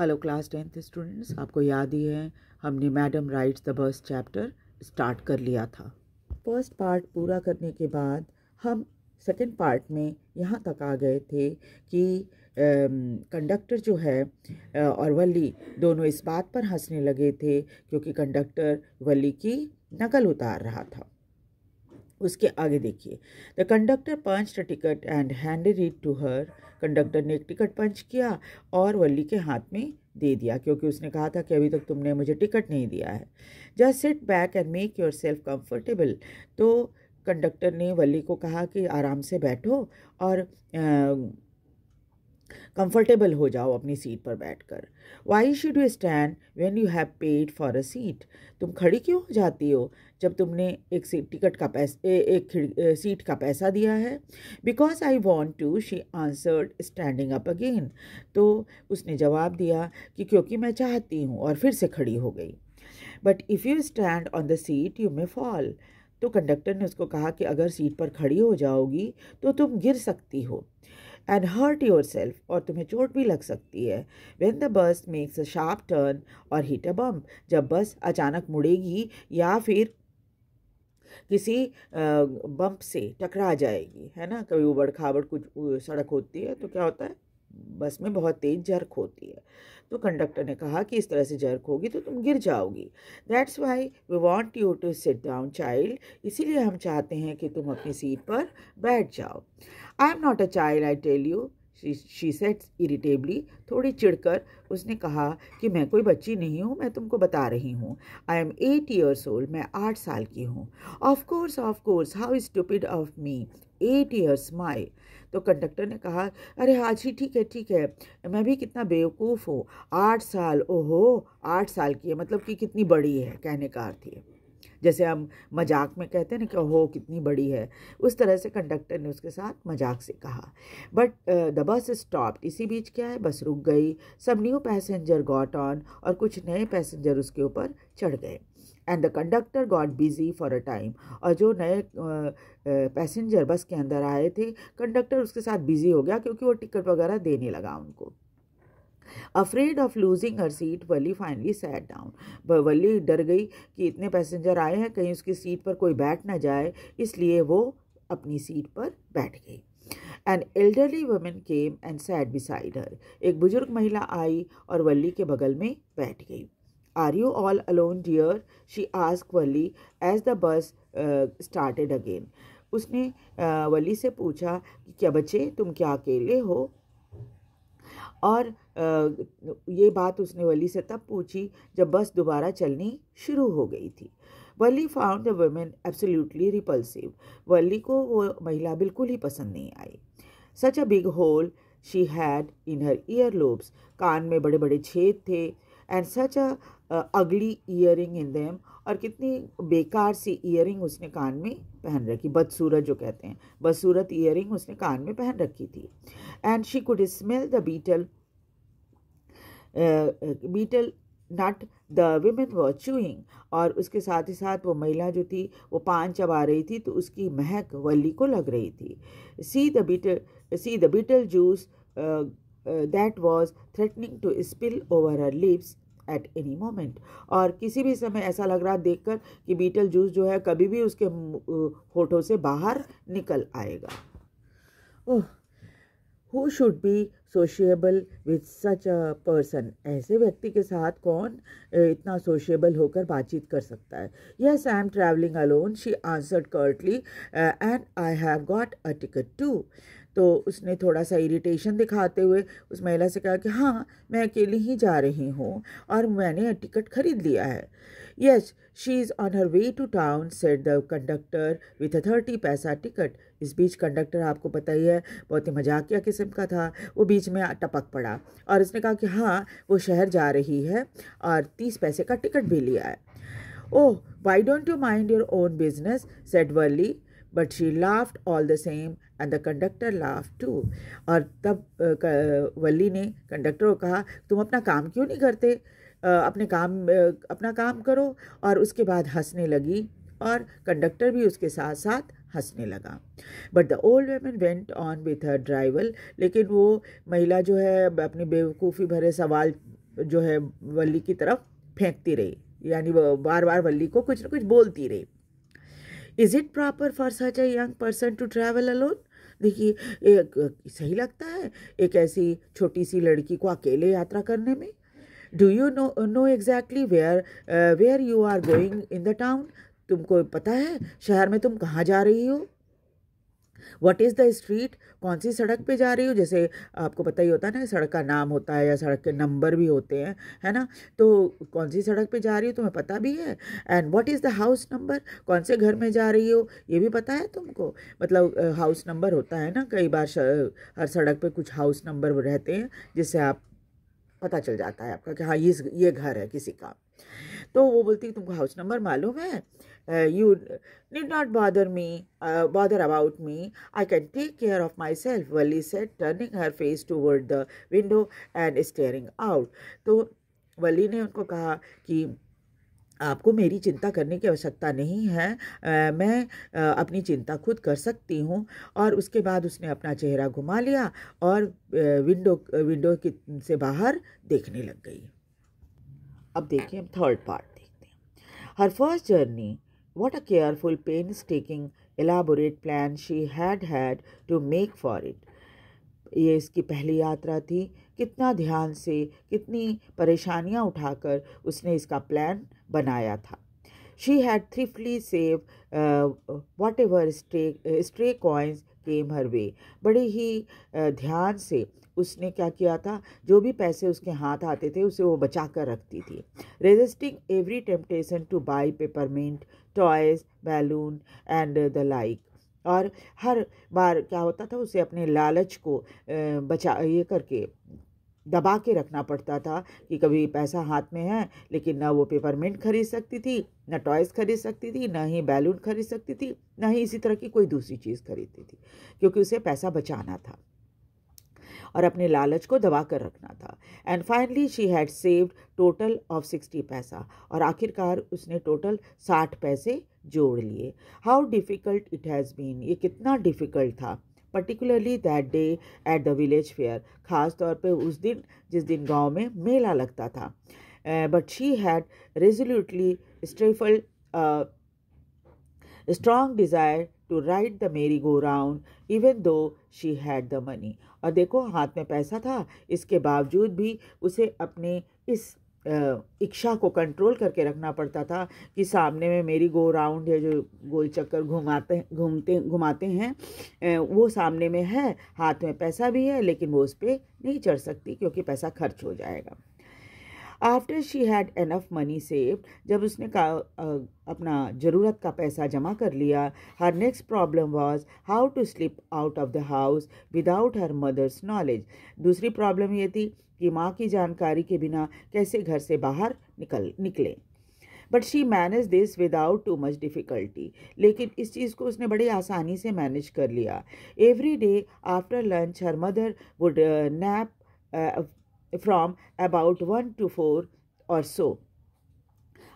Hello class tenth students आपको याद ही है हमने madam rides the bus chapter start कर लिया था फर्स्ट पार्ट पूरा करने के बाद हम सेकंड पार्ट में यहाँ तक आ गए थे कि कंडक्टर जो है आ, और वली दोनों इस बात पर हंसने लगे थे क्योंकि कंडक्टर वली की नकल उतार रहा था उसके आगे देखिए the conductor punched the ticket and handed it to her conductor ने एक टिकट पंच किया और वल्ली के हाथ में दे दिया क्योंकि उसने कहा था कि अभी तक तुमने मुझे टिकट नहीं दिया है just sit back and make yourself comfortable तो कंडक्टर ने वल्ली को कहा कि आराम से बैठो और कंफर्टेबल हो जाओ अपनी सीट पर बैठकर why should you stand when you have paid for a seat तुम खड़ी क्यों हो जाती हो जब तुमने एक सीट टिकट का पैसा एक सीट का पैसा दिया है because I want to she answered standing up again तो उसने जवाब दिया कि क्योंकि मैं चाहती हूँ और फिर से खड़ी हो गई but if you stand on the seat you may fall तो कंडक्टर ने उसको कहा कि अगर सीट पर खड़ी हो जाओगी तो तुम गिर सकती हो एंड हर्ट योर सेल्फ और तुम्हें चोट भी लग सकती है when the bus makes a sharp turn और हीट अ बम्प जब बस अचानक मुड़ेगी या फिर किसी बम्प से टकरा जाएगी है ना कभी उबड़ खाबड़ कुछ सड़क होती है तो क्या होता है बस में बहुत तेज़ जर्क होती है तो कंडक्टर ने कहा कि इस तरह से जर्क होगी तो तुम गिर जाओगी that's why we want you to sit down child इसीलिए हम चाहते हैं कि तुम अपनी सीट पर बैठ जाओ I am not a child I tell you she said irritably थोड़ी चिढ़कर उसने कहा कि मैं कोई बच्ची नहीं हूँ मैं तुमको बता रही हूँ I am eight years old मैं आठ साल की हूँ of course of course how stupid of me eight years my तो कंडक्टर ने कहा अरे हाँ जी ठीक है ठीक है मैं भी कितना बेवकूफ़ हूँ आठ साल ओहो आठ साल की है मतलब कि कितनी बड़ी है कहने का अर्थ है जैसे हम मजाक में कहते हैं ना कि हो कितनी बड़ी है उस तरह से कंडक्टर ने उसके साथ मजाक से कहा बट द बस स्टॉप इसी बीच क्या है बस रुक गई सब न्यू पैसेंजर गॉट ऑन और कुछ नए पैसेंजर उसके ऊपर चढ़ गए and the conductor got busy for a time और जो नए पैसेंजर uh, बस uh, के अंदर आए थे कंडक्टर उसके साथ बिज़ी हो गया क्योंकि वो टिकट वगैरह देने लगा उनको afraid of losing her seat Valli finally sat down Valli डर गई कि इतने पैसेंजर आए हैं कहीं उसकी सीट पर कोई बैठ ना जाए इसलिए वो अपनी सीट पर बैठ गई an elderly woman came and sat beside her एक बुजुर्ग महिला आई और वली के बगल में बैठ गई are you all alone dear she asked Valli as the bus started again उसने वली uh, से पूछा कि क्या बच्चे तुम क्या अकेले हो और ये बात उसने वली से तब पूछी जब बस दोबारा चलनी शुरू हो गई थी Valli found the woman absolutely repulsive Valli को वो महिला बिल्कुल ही पसंद नहीं आई such a big hole she had in her ear lobes कान में बड़े बड़े छेद थे एंड सच अ अगली ईयर इन देम और कितनी बेकार सी ईयर उसने कान में पहन रखी बदसूरत जो कहते हैं बदसूरत ईयर उसने कान में पहन रखी थी and she could smell the beetle uh, uh beetle nut the woman was chewing और उसके साथ ही साथ वो महिला जो थी वो पान चबा रही थी तो उसकी महक वल्ली को लग रही थी see the betel see the betel juice that was threatening to spill over her lips at any moment और किसी भी समय ऐसा लग रहा देखकर कि बीटल जूस जो है कभी भी उसके uh, होठों से बाहर निकल आएगा oh who should be sociable with such a person ऐसे व्यक्ति के साथ कौन इतना सोशियबल होकर बातचीत कर सकता है yes I am travelling alone she answered curtly and I have got a ticket too तो उसने थोड़ा सा इरिटेशन दिखाते हुए उस महिला से कहा कि हाँ मैं अकेली ही जा रही हूँ और मैंने टिकट खरीद लिया है yes she is on her way to town said the conductor with a thirty paisa ticket इस बीच कंडक्टर आपको पता ही है बहुत ही मजाकिया किस्म का था वो बीच में टपक पड़ा और उसने कहा कि हाँ वो शहर जा रही है और तीस पैसे का टिकट भी लिया है oh why don't you mind your own business said Valli but she laughed all the same and the conductor laugh too और तब वली ने कंडक्टर को कहा तुम अपना काम क्यों नहीं करते अपने काम अपना काम करो और उसके बाद हंसने लगी और कंडक्टर भी उसके साथ साथ हंसने लगा but the old woman went on with her drivel लेकिन वो महिला जो है अपने बेवकूफ़ी भरे सवाल जो है वली की तरफ फेंकती रही यानी वो बार बार वल्ली को कुछ ना कुछ बोलती रही is it proper for such a young person to travel alone देखिए सही लगता है एक ऐसी छोटी सी लड़की को अकेले यात्रा करने में do you know know exactly where where you are going in the town तुमको पता है शहर में तुम कहाँ जा रही हो व्हाट इज़ द स्ट्रीट कौन सी सड़क पे जा रही हो जैसे आपको पता ही होता है ना सड़क का नाम होता है या सड़क के नंबर भी होते हैं है ना तो कौन सी सड़क पे जा रही हो तुम्हें पता भी है and what is the house number कौन से घर में जा रही हो ये भी पता है तुमको मतलब हाउस नंबर होता है ना कई बार हर सड़क पर कुछ हाउस नंबर रहते हैं जिससे आप पता चल जाता है आपका कि हाँ ये ये घर है किसी का तो वो बोलती है तुमको हाउस नंबर मालूम है uh, you need not bother me, uh, bother about me. I can take care of myself, Wally said, turning her face toward the window and staring out. तो वली ने उनको कहा कि आपको मेरी चिंता करने की आवश्यकता नहीं है आ, मैं आ, अपनी चिंता खुद कर सकती हूँ और उसके बाद उसने अपना चेहरा घुमा लिया और विंडो विंडो की से बाहर देखने लग गई अब देखिए हम थर्ड पार्ट देखते हैं her first journey What a careful, painstaking, elaborate plan she had had to make for it. ये इसकी पहली यात्रा थी कितना ध्यान से कितनी परेशानियां उठाकर उसने इसका प्लान बनाया था she had thriftily save whatever stray stray coins came her way बड़े ही uh, ध्यान से उसने क्या किया था जो भी पैसे उसके हाथ आते थे उसे वो बचा कर रखती थी resisting every temptation to buy peppermint toys balloon and the like और हर बार क्या होता था उसे अपने लालच को बचा ये करके दबा के रखना पड़ता था कि कभी पैसा हाथ में है लेकिन ना वो पेपरमेंट खरीद सकती थी ना टॉयज़ खरीद सकती थी ना ही बैलून खरीद सकती थी ना ही इसी तरह की कोई दूसरी चीज़ खरीदती थी क्योंकि उसे पैसा बचाना था और अपने लालच को दबा कर रखना था and finally she had saved total of sixty paisa और आखिरकार उसने टोटल साठ पैसे जोड़ लिए how difficult it has been ये कितना डिफ़िकल्ट था particularly that day at the village fair ख़ास तौर पे उस दिन जिस दिन गांव में मेला लगता था बट शी हैड रेजोल्यूटली स्ट्रेफल strong desire to ride the merry go round even though she had the money और देखो हाथ में पैसा था इसके बावजूद भी उसे अपने इस इच्छा को कंट्रोल करके रखना पड़ता था कि सामने में मेरी गो राउंड है जो गोल चक्कर घुमाते घूमते घुमाते हैं वो सामने में है हाथ में पैसा भी है लेकिन वो उस पर नहीं चढ़ सकती क्योंकि पैसा खर्च हो जाएगा after she had enough money save जब उसने का अपना ज़रूरत का पैसा जमा कर लिया her next problem was how to slip out of the house without her mother's knowledge दूसरी प्रॉब्लम ये थी कि माँ की जानकारी के बिना कैसे घर से बाहर निकल निकले but she manage this without too much difficulty लेकिन इस चीज़ को उसने बड़ी आसानी से मैनेज कर लिया every day after lunch her mother would nap from about one to four और सो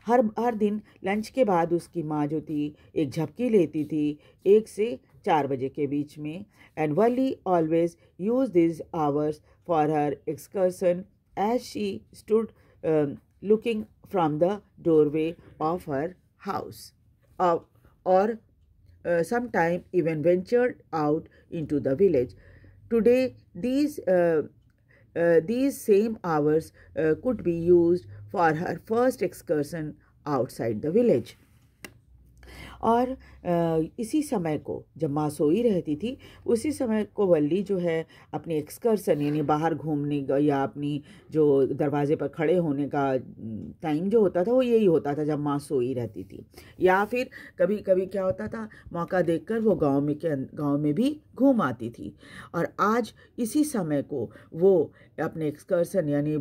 हर हर दिन लंच के बाद उसकी माँ जो थी एक झपकी लेती थी एक से चार बजे के बीच में and Valli always use these hours for her excursion as she stood looking from the doorway of her house और समाइम even ventured out into the village today these Uh, these same hours uh, could be used for her first excursion outside the village. और इसी समय को जब माँ सोई रहती थी उसी समय को वल्ली जो है अपनी एक्सकर्सन यानी बाहर घूमने का या अपनी जो दरवाजे पर खड़े होने का टाइम जो होता था वो यही होता था जब माँ सोई रहती थी या फिर कभी कभी क्या होता था मौका देखकर वो गांव में के गांव में भी घूम आती थी और आज इसी समय को वो अपने एक्सकर्सन यानी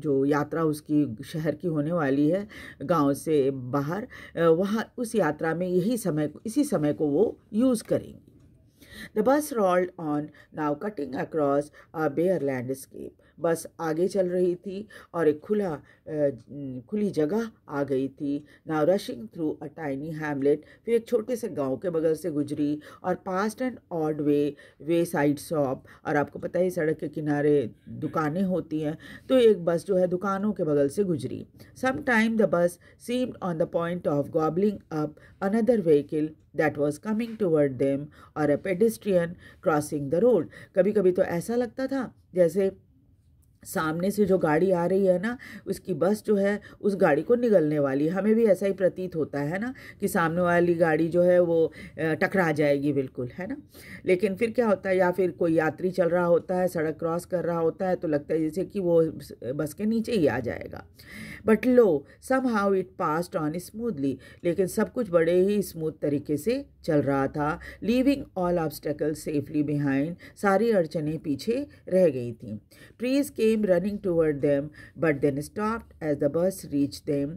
जो यात्रा उसकी शहर की होने वाली है गांव से बाहर वहाँ उस यात्रा में यही समय इसी समय को वो यूज़ करेंगी the bus rolled on now cutting across a bare landscape bus आगे चल रही थी और एक खुला खुली जगह आ गई थी now rushing through a tiny hamlet फिर एक छोटे से गांव के बगल से गुजरी और past and odd way wayside shop और आपको पता ही सड़क के किनारे दुकानें होती हैं तो एक बस जो है दुकानों के बगल से गुजरी some time the bus seemed on the point of gobbling up another vehicle that was coming toward them और a pedestrian crossing the road कभी कभी तो ऐसा लगता था जैसे सामने से जो गाड़ी आ रही है ना उसकी बस जो है उस गाड़ी को निगलने वाली हमें भी ऐसा ही प्रतीत होता है ना कि सामने वाली गाड़ी जो है वो टकरा जाएगी बिल्कुल है ना लेकिन फिर क्या होता है या फिर कोई यात्री चल रहा होता है सड़क क्रॉस कर रहा होता है तो लगता है जैसे कि वो बस के नीचे ही आ जाएगा but lo somehow it passed on smoothly लेकिन सब कुछ बड़े ही स्मूथ तरीके से चल रहा था leaving all obstacle safely behind सारी अड़चने पीछे रह गई थी ट्रीज़ के came running toward them but then stopped as the bus reached them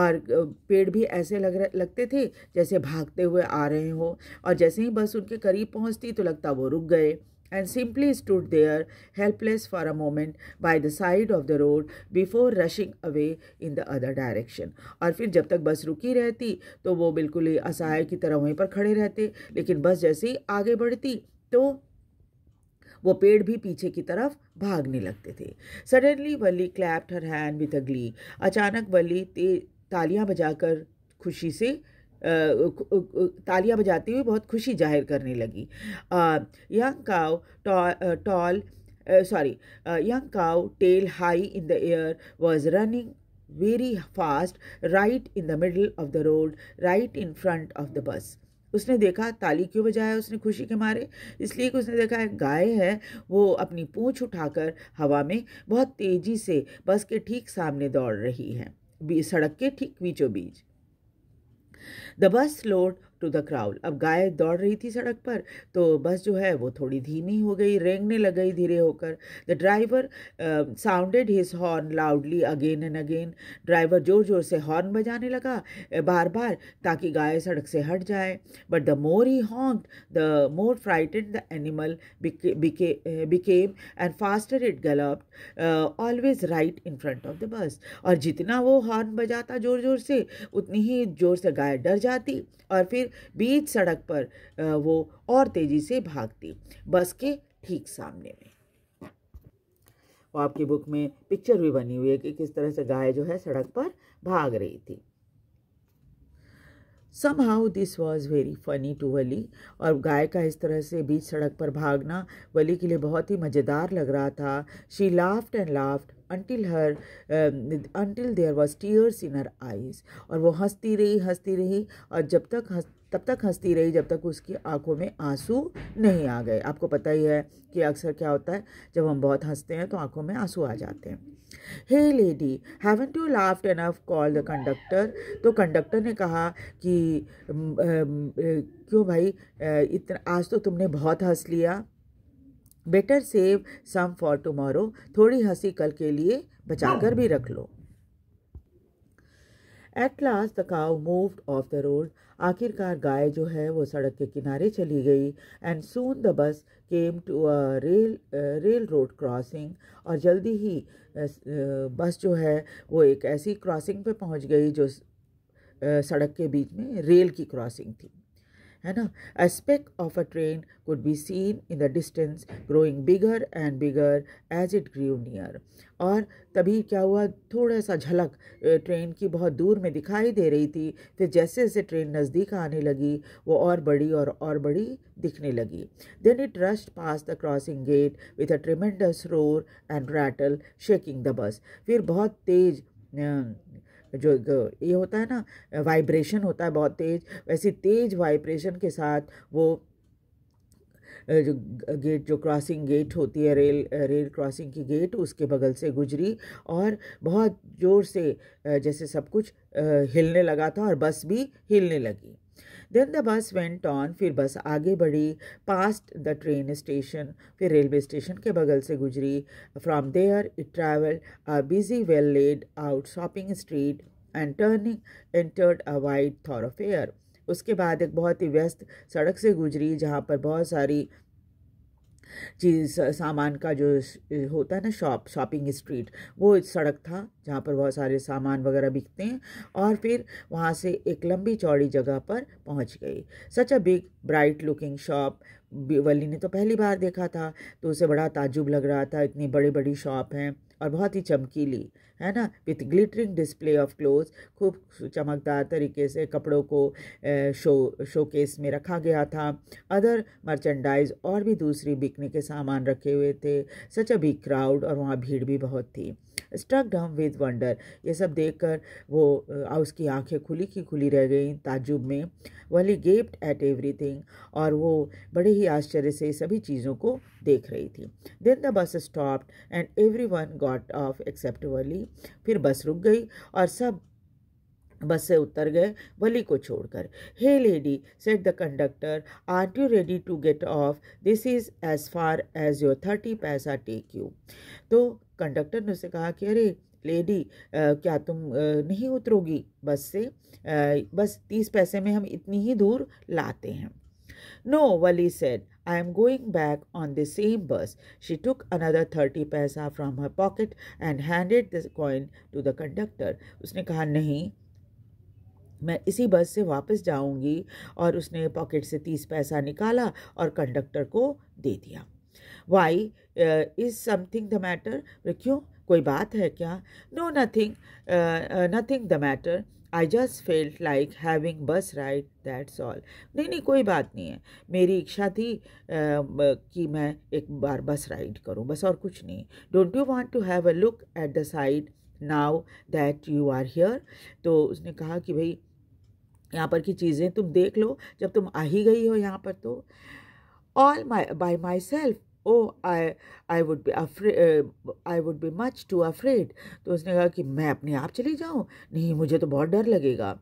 और पेड़ भी ऐसे लग लगते थे जैसे भागते हुए आ रहे हो और जैसे ही बस उनके करीब पहुंचती तो लगता वो रुक गए and simply stood there helpless for a moment by the side of the road before rushing away in the other direction aur fir jab tak bus ruki rehti to wo bilkul hi asahay ki tarah वहीं par khade rehte lekin bus jaise hi aage badhti to वो पेड़ भी पीछे की तरफ भागने लगते थे suddenly Valli clapped her hand with अगली अचानक वली ते तालियां बजाकर खुशी से तालियां बजाती हुई बहुत खुशी जाहिर करने लगी young cow tall sorry young cow tail high in the air was running very fast right in the middle of the road right in front of the bus उसने देखा ताली क्यों बजाया उसने खुशी के मारे इसलिए कि उसने देखा एक गाय है वो अपनी पूँछ उठाकर हवा में बहुत तेज़ी से बस के ठीक सामने दौड़ रही है सड़क के ठीक बीचों बीच the bus slowed to the crawl अब गाय दौड़ रही थी सड़क पर तो बस जो है वो थोड़ी धीमी हो गई रेंगने लग गई धीरे होकर the driver sounded his horn loudly again and again driver ज़ोर ज़ोर से हॉर्न बजाने लगा बार बार ताकि गाय सड़क से हट जाए but the more he honked the more frightened the animal became and faster it galloped always right in front of the bus और जितना वो हॉर्न बजाता ज़ोर ज़ोर से उतनी ही ज़ोर से गाय डर जाती और फिर बीच सड़क पर वो और तेज़ी से भागती बस के ठीक सामने में और आपकी बुक में पिक्चर भी बनी हुई है कि किस तरह से गाय जो है सड़क पर भाग रही थी somehow this was very funny to Valli और गाय का इस तरह से बीच सड़क पर भागना वली के लिए बहुत ही मज़ेदार लग रहा था she laughed and laughed until her until there was tears in her eyes और वो हंसती रही हंसती रही और जब तक हंस तब तक हंसती रही जब तक उसकी आंखों में आंसू नहीं आ गए आपको पता ही है कि अक्सर क्या होता है जब हम बहुत हंसते हैं तो आंखों में आंसू आ जाते हैं hey lady haven't you laughed enough called the conductor तो कंडक्टर ने कहा कि क्यों भाई इतना आज तो तुमने बहुत हंस लिया better save some for tomorrow थोड़ी हंसी कल के लिए बचाकर भी रख लो at last the cow moved off the road आखिरकार गाय जो है वो सड़क के किनारे चली गई and soon the bus came to rail railroad crossing और जल्दी ही बस uh, uh, जो है वो एक ऐसी क्रॉसिंग पे पहुंच गई जो uh, सड़क के बीच में रेल की क्रॉसिंग थी है ना a speck of a train could be seen in the distance growing bigger and bigger as it grew near और तभी क्या हुआ थोड़ा सा झलक ट्रेन की बहुत दूर में दिखाई दे रही थी फिर जैसे जैसे ट्रेन नज़दीक आने लगी वो और बड़ी और और बड़ी दिखने लगी then it rushed past the crossing gate with a tremendous roar and rattle shaking the bus फिर बहुत तेज़ जो ये होता है ना वाइब्रेशन होता है बहुत तेज़ वैसी तेज़ वाइब्रेशन के साथ वो जो गेट जो क्रॉसिंग गेट होती है रेल रेल क्रॉसिंग की गेट उसके बगल से गुजरी और बहुत ज़ोर से जैसे सब कुछ हिलने लगा था और बस भी हिलने लगी then the bus went on फिर बस आगे बढ़ी पास्ट द ट्रेन स्टेशन फिर रेलवे स्टेशन के बगल से गुजरी from there it travel a busy well laid out shopping street and turning entered a wide thoroughfare उसके बाद एक बहुत ही व्यस्त सड़क से गुजरी जहाँ पर बहुत सारी चीज़ सामान का जो होता है ना शॉप शॉपिंग स्ट्रीट वो सड़क था जहाँ पर बहुत सारे सामान वगैरह बिकते हैं और फिर वहाँ से एक लंबी चौड़ी जगह पर पहुँच गई such a big bright looking shop Valli ने तो पहली बार देखा था तो उसे बड़ा ताजुब लग रहा था इतनी बड़ी बड़ी शॉप हैं और बहुत ही चमकीली है ना with glittering display of cloth खूब चमकदार तरीके से कपड़ों को शो शोकेस में रखा गया था अदर मर्चेंडाइज और भी दूसरी बिकने के सामान रखे हुए थे सच अ बिग क्राउड और वहाँ भीड़ भी बहुत थी स्ट्रक डाउन विद वंडर ये सब देखकर वो उसकी आंखें खुली की खुली रह गई ताजुब में वली गेप्ड एट एवरीथिंग और वो बड़े ही आश्चर्य से सभी चीज़ों को देख रही थी then the bus stop and everyone got off except Valli फिर बस रुक गई और सब बस से उतर गए वली को छोड़कर hey lady said the conductor are you ready to get off this is as far as your thirty paisa take you तो कंडक्टर ने उसे कहा कि अरे लेडी क्या तुम आ, नहीं उतरोगी बस से आ, बस तीस पैसे में हम इतनी ही दूर लाते हैं no Valli said I am going back on the same bus. She took another thirty paisa from her pocket and handed the coin to the conductor. उसने कहा नहीं मैं इसी बस से वापस जाऊंगी और उसने पॉकेट से तीस पैसा निकाला और कंडक्टर को दे दिया why is something the matter क्यों कोई बात है क्या no nothing nothing the matter I just felt like having bus ride that's all नहीं नहीं कोई बात नहीं है मेरी इच्छा थी uh, कि मैं एक बार बस राइड करूं बस और कुछ नहीं don't you want to have a look at the side now that you are here तो उसने कहा कि भाई यहाँ पर की चीज़ें तुम देख लो जब तुम आ ही गई हो यहाँ पर तो all my by myself oh I I would be I would be much too afraid तो उसने कहा कि मैं अपने आप चली जाऊँ नहीं मुझे तो बहुत डर लगेगा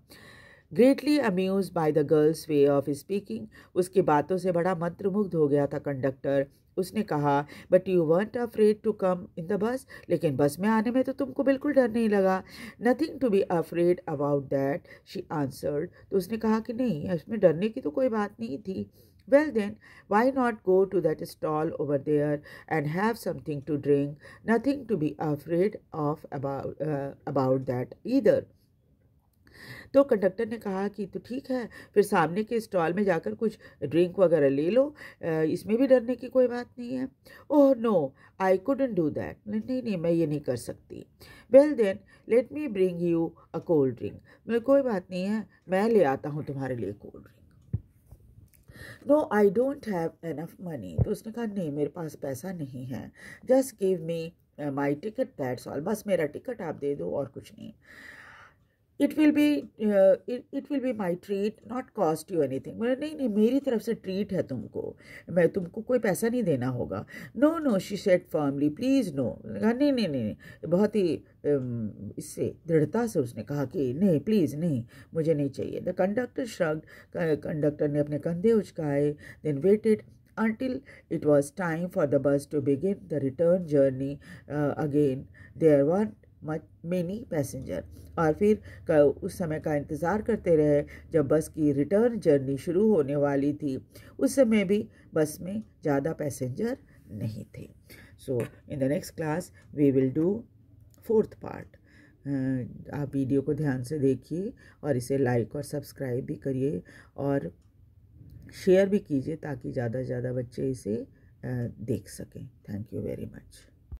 greatly amuse by the girl's way of speaking उसकी बातों से बड़ा मंत्रमुग्ध हो गया था कंडक्टर उसने कहा but you weren't afraid to come in the bus लेकिन बस में आने में तो तुमको बिल्कुल डर नहीं लगा nothing to be afraid about that she answered तो उसने कहा कि नहीं इसमें डरने की तो कोई बात नहीं थी well then why not go to that stall over there and have something to drink nothing to be afraid of about about that इधर तो कंडक्टर ने कहा कि तो ठीक है फिर सामने के स्टॉल में जाकर कुछ ड्रिंक वगैरह ले लो इसमें भी डरने की कोई बात नहीं है oh no I couldn't do that नहीं नहीं मैं ये नहीं कर सकती well then let me bring you a cold drink मैं कोई बात नहीं है मैं ले आता हूँ तुम्हारे लिए cold drink no I don't have enough money तो उसने कहा नहीं मेरे पास पैसा नहीं है just give me my ticket that's all बस मेरा टिकट आप दे दो और कुछ नहीं it will be it will be my treat not cost you anything बोला नहीं नहीं मेरी तरफ से ट्रीट है तुमको मैं तुमको कोई पैसा नहीं देना होगा no no she said formally please no नहीं नहीं नहीं बहुत ही um, इससे दृढ़ता से उसने कहा कि नहीं प्लीज़ नहीं मुझे नहीं चाहिए द कंडक्टर श्रग कंडक्टर ने अपने कंधे उचकाए then waited until it was time for the bus to begin the return journey again there one many passenger और फिर उस समय का इंतज़ार करते रहे जब बस की रिटर्न जर्नी शुरू होने वाली थी उस समय भी बस में ज़्यादा पैसेंजर नहीं थे so in the next class we will do fourth part आप वीडियो को ध्यान से देखिए और इसे लाइक और सब्सक्राइब भी करिए और शेयर भी कीजिए ताकि ज़्यादा से ज़्यादा बच्चे इसे देख सकें थैंक यू वेरी मच